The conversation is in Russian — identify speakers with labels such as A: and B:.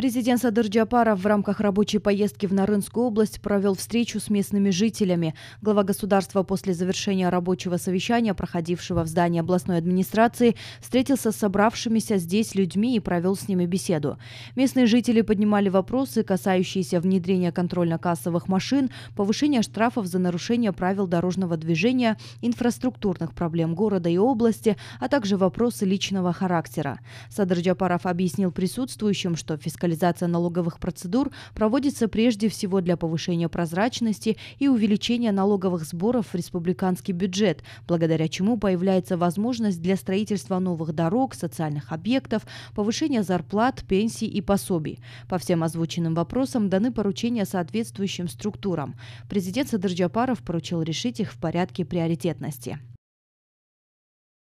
A: Президент Садыр Джапаров в рамках рабочей поездки в Нарынскую область провел встречу с местными жителями. Глава государства после завершения рабочего совещания, проходившего в здании областной администрации, встретился с собравшимися здесь людьми и провел с ними беседу. Местные жители поднимали вопросы, касающиеся внедрения контрольно-кассовых машин, повышения штрафов за нарушение правил дорожного движения, инфраструктурных проблем города и области, а также вопросы личного характера. Садыр Джапаров объяснил присутствующим, что фискализация Рационализация налоговых процедур проводится прежде всего для повышения прозрачности и увеличения налоговых сборов в республиканский бюджет, благодаря чему появляется возможность для строительства новых дорог, социальных объектов, повышения зарплат, пенсий и пособий. По всем озвученным вопросам даны поручения соответствующим структурам. Президент Садырджапаров поручил решить их в порядке приоритетности.